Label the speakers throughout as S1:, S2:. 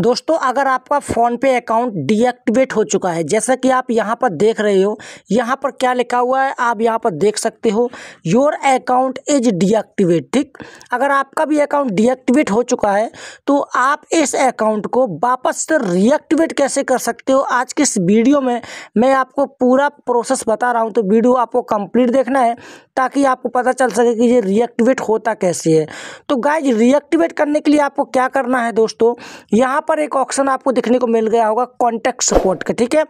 S1: दोस्तों अगर आपका फ़ोनपे अकाउंट डीएक्टिवेट हो चुका है जैसा कि आप यहाँ पर देख रहे हो यहाँ पर क्या लिखा हुआ है आप यहाँ पर देख सकते हो योर अकाउंट इज डीएक्टिवेट ठीक अगर आपका भी अकाउंट डीएक्टिवेट हो चुका है तो आप इस अकाउंट को वापस से रिएक्टिवेट कैसे कर सकते हो आज के इस वीडियो में मैं आपको पूरा प्रोसेस बता रहा हूँ तो वीडियो आपको कम्प्लीट देखना है ताकि आपको पता चल सके कि ये रिएक्टिवेट होता कैसे है तो गाइज रिएक्टिवेट करने के लिए आपको क्या करना है दोस्तों यहाँ पर एक ऑप्शन आपको देखने को मिल गया होगा कॉन्टैक्ट सपोर्ट का ठीक है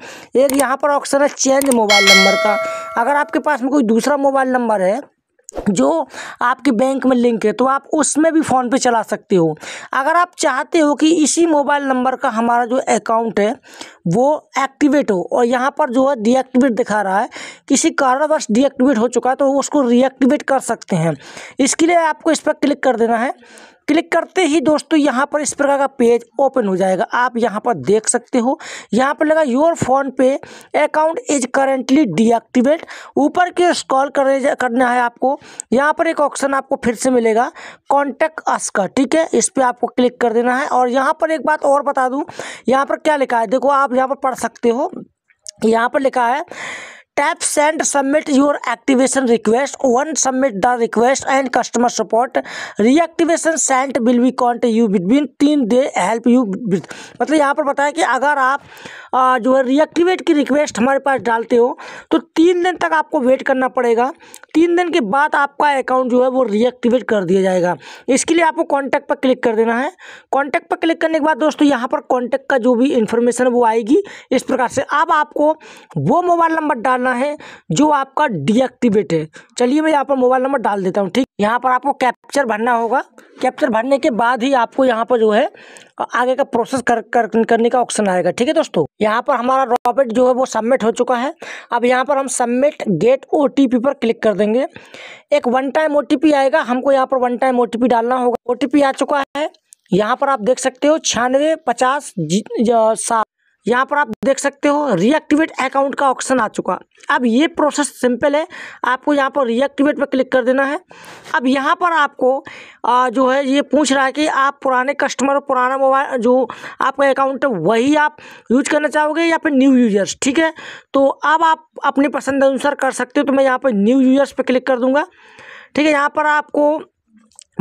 S1: एक यहाँ पर ऑप्शन है चेंज मोबाइल नंबर का अगर आपके पास में कोई दूसरा मोबाइल नंबर है जो आपके बैंक में लिंक है तो आप उसमें भी फ़ोन पे चला सकते हो अगर आप चाहते हो कि इसी मोबाइल नंबर का हमारा जो अकाउंट है वो एक्टिवेट हो और यहाँ पर जो है डीएक्टिवेट दिखा रहा है किसी कारणवश डीएक्टिवेट हो चुका है तो उसको रीएक्टिवेट कर सकते हैं इसके लिए आपको इस पर क्लिक कर देना है क्लिक करते ही दोस्तों यहाँ पर इस प्रकार का पेज ओपन हो जाएगा आप यहाँ पर देख सकते हो यहाँ पर लगा your PhonePe account is currently deactivate ऊपर के स्क्रॉल करना है आपको यहाँ पर एक ऑप्शन आपको फिर से मिलेगा कॉन्टैक्ट अस का ठीक है इस पर आपको क्लिक कर देना है और यहाँ पर एक बात और बता दूँ यहाँ पर क्या लिखा है देखो आप यहाँ पर पढ़ सकते हो यहाँ पर लिखा है tap send submit your activation request one submit the request and customer support reactivation sent will be cont you between तीन दे हेल्प यू मतलब यहाँ पर बताया कि अगर आप जो है रिएक्टिवेट की रिक्वेस्ट हमारे पास डालते हो तो तीन दिन तक आपको वेट करना पड़ेगा तीन दिन के बाद आपका अकाउंट जो है वो रिएक्टिवेट कर दिया जाएगा इसके लिए आपको कॉन्टैक्ट पर क्लिक कर देना है कॉन्टैक्ट पर क्लिक करने के बाद दोस्तों यहाँ पर कॉन्टैक्ट का जो भी इन्फॉर्मेशन है वो आएगी इस प्रकार से अब आपको वो मोबाइल नंबर डालना करना है जो आपका डीएक्टिवेट है चलिए मैं यहाँ पर मोबाइल नंबर डाल देता हूँ ठीक यहाँ पर आपको कैप्चर भरना होगा कैप्चर भरने के बाद ही आपको यहाँ पर जो है आगे का प्रोसेस कर, कर करने का ऑप्शन आएगा ठीक है दोस्तों यहाँ पर हमारा रॉबेट जो है वो सबमिट हो चुका है अब यहाँ पर हम सबमिट गेट ओ पर क्लिक कर देंगे एक वन टाइम ओ आएगा हमको यहाँ पर वन टाइम ओ डालना होगा ओ आ चुका है यहाँ पर आप देख सकते हो छियानवे पचास सात यहाँ पर आप देख सकते हो रिएक्टिवेट अकाउंट का ऑप्शन आ चुका अब ये प्रोसेस सिंपल है आपको यहाँ पर रिएक्टिवेट पर क्लिक कर देना है अब यहाँ पर आपको जो है ये पूछ रहा है कि आप पुराने कस्टमर और पुराना मोबाइल जो आपका अकाउंट है वही आप यूज करना चाहोगे या फिर न्यू यूजर्स ठीक है तो अब आप अपनी पसंद अनुसार कर सकते हो तो मैं यहाँ पर न्यू यूजर्स पर क्लिक कर दूँगा ठीक है यहाँ पर आपको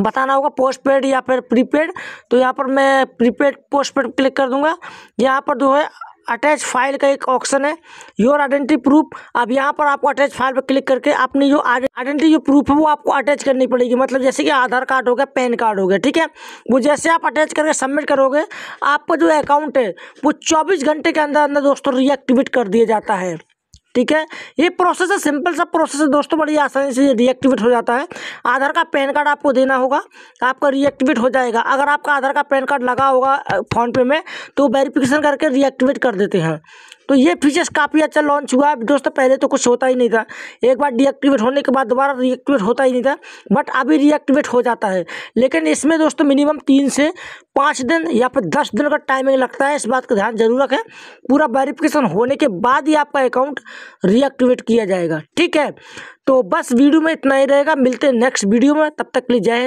S1: बताना होगा पोस्ट पेड या फिर प्रीपेड तो यहाँ पर मैं प्रीपेड पोस्ट पेड क्लिक कर दूंगा यहाँ पर जो है अटैच फाइल का एक ऑप्शन है योर आइडेंटिटी प्रूफ अब यहाँ पर आपको अटैच फाइल पर क्लिक करके अपनी जो आइडेंटिटी जो प्रूफ है वो आपको अटैच करनी पड़ेगी मतलब जैसे कि आधार कार्ड हो गया पैन कार्ड हो गया ठीक है वो जैसे आप अटैच करके सबमिट करोगे आपका जो अकाउंट है वो चौबीस घंटे के अंदर अंदर दोस्तों रिएक्टिवेट कर दिया जाता है ठीक है ये प्रोसेस है सिंपल सा प्रोसेस है दोस्तों बड़ी आसानी से ये रिएक्टिवेट हो जाता है आधार का पैन कार्ड आपको देना होगा आपका रिएक्टिवेट हो जाएगा अगर आपका आधार का पैन कार्ड लगा होगा फ़ोनपे में तो वेरिफिकेशन करके रिएक्टिवेट कर देते हैं तो ये फीचर्स काफ़ी अच्छा लॉन्च हुआ है दोस्तों पहले तो कुछ होता ही नहीं था एक बार डीएक्टिवेट होने के बाद दोबारा रिएक्टिवेट होता ही नहीं था बट अभी रिएक्टिवेट हो जाता है लेकिन इसमें दोस्तों मिनिमम तीन से पाँच दिन या फिर दस दिन का टाइमिंग लगता है इस बात का ध्यान जरूर रखें पूरा वेरिफिकेशन होने के बाद ही आपका अकाउंट रिएक्टिवेट किया जाएगा ठीक है तो बस वीडियो में इतना ही रहेगा मिलते हैं नेक्स्ट वीडियो में तब तक के लिए जय हिंद